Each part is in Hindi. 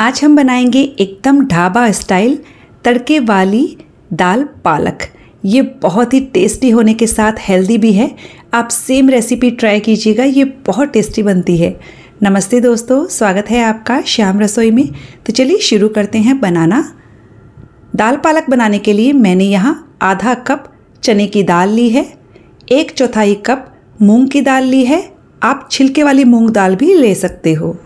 आज हम बनाएंगे एकदम ढाबा स्टाइल तड़के वाली दाल पालक ये बहुत ही टेस्टी होने के साथ हेल्दी भी है आप सेम रेसिपी ट्राई कीजिएगा ये बहुत टेस्टी बनती है नमस्ते दोस्तों स्वागत है आपका श्याम रसोई में तो चलिए शुरू करते हैं बनाना दाल पालक बनाने के लिए मैंने यहाँ आधा कप चने की दाल ली है एक चौथाई कप मूंग की दाल ली है आप छिलके वाली मूंग दाल भी ले सकते हो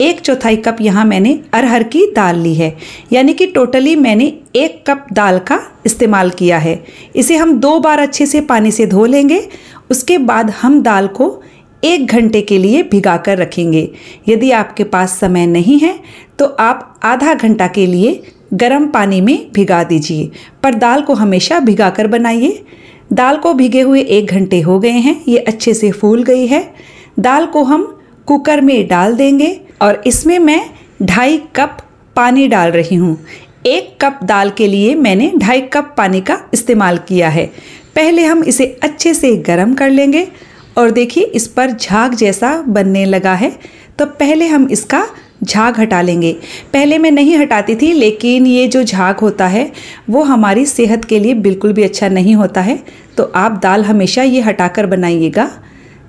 एक चौथाई कप यहाँ मैंने अरहर की दाल ली है यानी कि टोटली मैंने एक कप दाल का इस्तेमाल किया है इसे हम दो बार अच्छे से पानी से धो लेंगे उसके बाद हम दाल को एक घंटे के लिए भिगा कर रखेंगे यदि आपके पास समय नहीं है तो आप आधा घंटा के लिए गर्म पानी में भिगा दीजिए पर दाल को हमेशा भिगा कर बनाइए दाल को भिगे हुए एक घंटे हो गए हैं ये अच्छे से फूल गई है दाल को हम कुकर में डाल देंगे और इसमें मैं ढाई कप पानी डाल रही हूँ एक कप दाल के लिए मैंने ढाई कप पानी का इस्तेमाल किया है पहले हम इसे अच्छे से गर्म कर लेंगे और देखिए इस पर झाग जैसा बनने लगा है तो पहले हम इसका झाग हटा लेंगे पहले मैं नहीं हटाती थी लेकिन ये जो झाग होता है वो हमारी सेहत के लिए बिल्कुल भी अच्छा नहीं होता है तो आप दाल हमेशा ये हटाकर बनाइएगा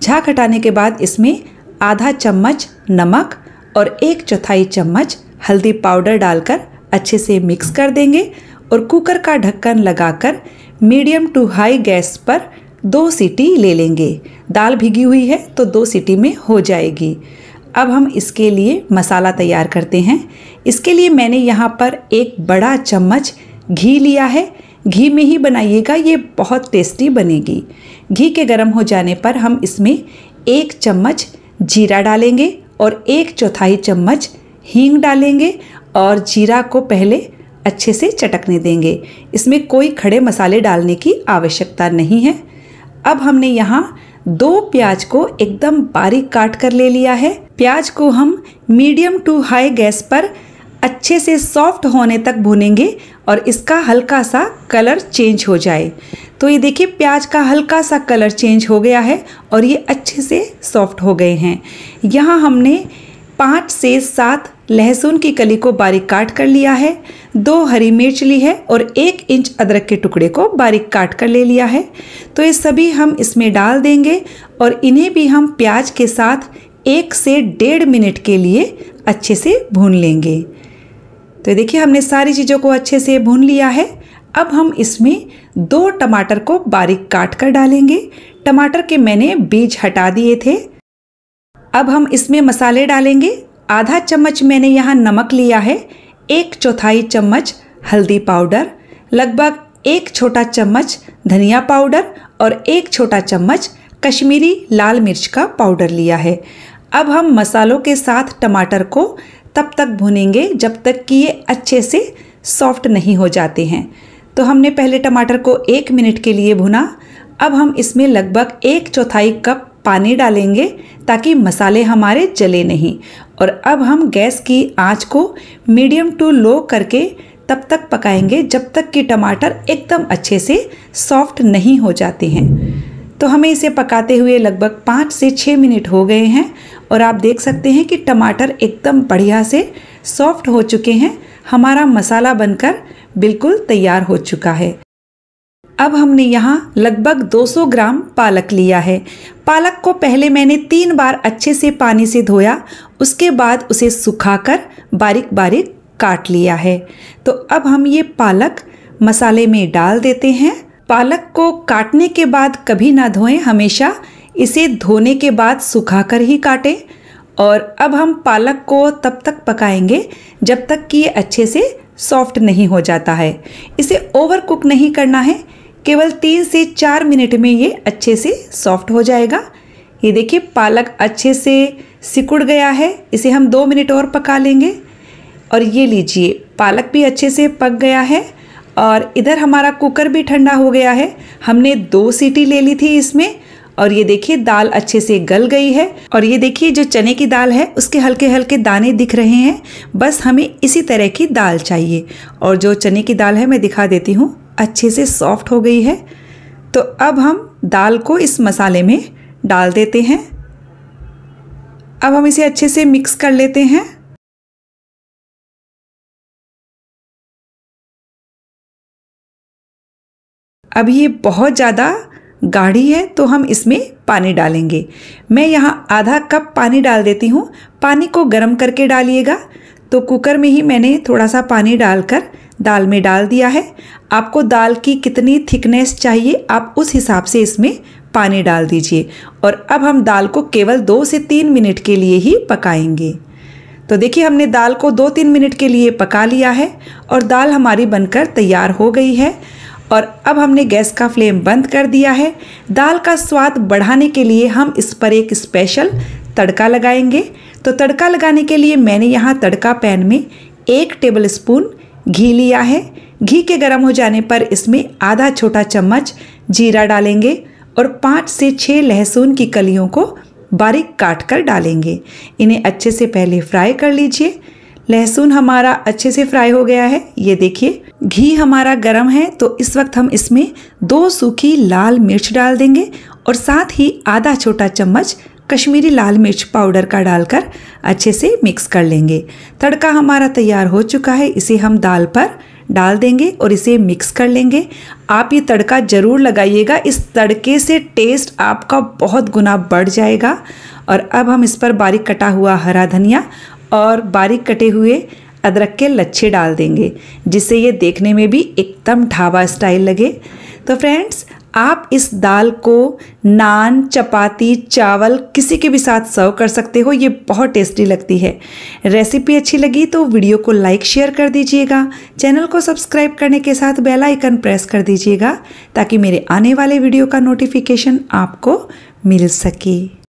झाग हटाने के बाद इसमें आधा चम्मच नमक और एक चौथाई चम्मच हल्दी पाउडर डालकर अच्छे से मिक्स कर देंगे और कुकर का ढक्कन लगाकर मीडियम टू हाई गैस पर दो सीटी ले लेंगे दाल भिगी हुई है तो दो सीटी में हो जाएगी अब हम इसके लिए मसाला तैयार करते हैं इसके लिए मैंने यहाँ पर एक बड़ा चम्मच घी लिया है घी में ही बनाइएगा ये बहुत टेस्टी बनेगी घी के गर्म हो जाने पर हम इसमें एक चम्मच जीरा डालेंगे और एक चौथाई चम्मच हींग डालेंगे और जीरा को पहले अच्छे से चटकने देंगे इसमें कोई खड़े मसाले डालने की आवश्यकता नहीं है अब हमने यहाँ दो प्याज को एकदम बारीक काट कर ले लिया है प्याज को हम मीडियम टू हाई गैस पर अच्छे से सॉफ्ट होने तक भुनेंगे और इसका हल्का सा कलर चेंज हो जाए तो ये देखिए प्याज का हल्का सा कलर चेंज हो गया है और ये अच्छे से सॉफ्ट हो गए हैं यहाँ हमने पाँच से सात लहसुन की कली को बारीक काट कर लिया है दो हरी मिर्च ली है और एक इंच अदरक के टुकड़े को बारीक काट कर ले लिया है तो ये सभी हम इसमें डाल देंगे और इन्हें भी हम प्याज के साथ एक से डेढ़ मिनट के लिए अच्छे से भून लेंगे तो देखिए हमने सारी चीज़ों को अच्छे से भून लिया है अब हम इसमें दो टमाटर को बारीक काट कर डालेंगे टमाटर के मैंने बीज हटा दिए थे अब हम इसमें मसाले डालेंगे आधा चम्मच मैंने यहाँ नमक लिया है एक चौथाई चम्मच हल्दी पाउडर लगभग एक छोटा चम्मच धनिया पाउडर और एक छोटा चम्मच कश्मीरी लाल मिर्च का पाउडर लिया है अब हम मसालों के साथ टमाटर को तब तक भुनेंगे जब तक कि ये अच्छे से सॉफ्ट नहीं हो जाते हैं तो हमने पहले टमाटर को एक मिनट के लिए भुना अब हम इसमें लगभग एक चौथाई कप पानी डालेंगे ताकि मसाले हमारे जले नहीं और अब हम गैस की आंच को मीडियम टू लो करके तब तक पकाएंगे जब तक कि टमाटर एकदम अच्छे से सॉफ्ट नहीं हो जाते हैं तो हमें इसे पकाते हुए लगभग पाँच से छः मिनट हो गए हैं और आप देख सकते हैं कि टमाटर एकदम बढ़िया से सॉफ्ट हो चुके हैं हमारा मसाला बनकर बिल्कुल तैयार हो चुका है अब हमने यहाँ लगभग 200 ग्राम पालक लिया है पालक को पहले मैंने तीन बार अच्छे से पानी से धोया उसके बाद उसे सुखाकर बारीक बारीक काट लिया है तो अब हम ये पालक मसाले में डाल देते हैं पालक को काटने के बाद कभी ना धोएं हमेशा इसे धोने के बाद सुखाकर ही काटें और अब हम पालक को तब तक पकाएंगे जब तक कि ये अच्छे से सॉफ्ट नहीं हो जाता है इसे ओवर कुक नहीं करना है केवल तीन से चार मिनट में ये अच्छे से सॉफ्ट हो जाएगा ये देखिए पालक अच्छे से सिकुड़ गया है इसे हम दो मिनट और पका लेंगे और ये लीजिए पालक भी अच्छे से पक गया है और इधर हमारा कुकर भी ठंडा हो गया है हमने दो सीटी ले ली थी इसमें और ये देखिए दाल अच्छे से गल गई है और ये देखिए जो चने की दाल है उसके हल्के हल्के दाने दिख रहे हैं बस हमें इसी तरह की दाल चाहिए और जो चने की दाल है मैं दिखा देती हूँ अच्छे से सॉफ्ट हो गई है तो अब हम दाल को इस मसाले में डाल देते हैं अब हम इसे अच्छे से मिक्स कर लेते हैं अब ये बहुत ज़्यादा गाढ़ी है तो हम इसमें पानी डालेंगे मैं यहाँ आधा कप पानी डाल देती हूँ पानी को गर्म करके डालिएगा तो कुकर में ही मैंने थोड़ा सा पानी डालकर दाल में डाल दिया है आपको दाल की कितनी थिकनेस चाहिए आप उस हिसाब से इसमें पानी डाल दीजिए और अब हम दाल को केवल दो से तीन मिनट के लिए ही पकाएंगे तो देखिए हमने दाल को दो तीन मिनट के लिए पका लिया है और दाल हमारी बनकर तैयार हो गई है और अब हमने गैस का फ्लेम बंद कर दिया है दाल का स्वाद बढ़ाने के लिए हम इस पर एक स्पेशल तड़का लगाएंगे तो तड़का लगाने के लिए मैंने यहाँ तड़का पैन में एक टेबल स्पून घी लिया है घी के गर्म हो जाने पर इसमें आधा छोटा चम्मच जीरा डालेंगे और पाँच से छः लहसुन की कलियों को बारीक काट कर डालेंगे इन्हें अच्छे से पहले फ्राई कर लीजिए लहसुन हमारा अच्छे से फ्राई हो गया है ये देखिए घी हमारा गर्म है तो इस वक्त हम इसमें दो सूखी लाल मिर्च डाल देंगे और साथ ही आधा छोटा चम्मच कश्मीरी लाल मिर्च पाउडर का डालकर अच्छे से मिक्स कर लेंगे तड़का हमारा तैयार हो चुका है इसे हम दाल पर डाल देंगे और इसे मिक्स कर लेंगे आप ये तड़का ज़रूर लगाइएगा इस तड़के से टेस्ट आपका बहुत गुना बढ़ जाएगा और अब हम इस पर बारीक कटा हुआ हरा धनिया और बारीक कटे हुए अदरक के लच्छे डाल देंगे जिससे ये देखने में भी एकदम ढाबा स्टाइल लगे तो फ्रेंड्स आप इस दाल को नान चपाती चावल किसी के भी साथ सर्व कर सकते हो ये बहुत टेस्टी लगती है रेसिपी अच्छी लगी तो वीडियो को लाइक शेयर कर दीजिएगा चैनल को सब्सक्राइब करने के साथ बेल आइकन प्रेस कर दीजिएगा ताकि मेरे आने वाले वीडियो का नोटिफिकेशन आपको मिल सके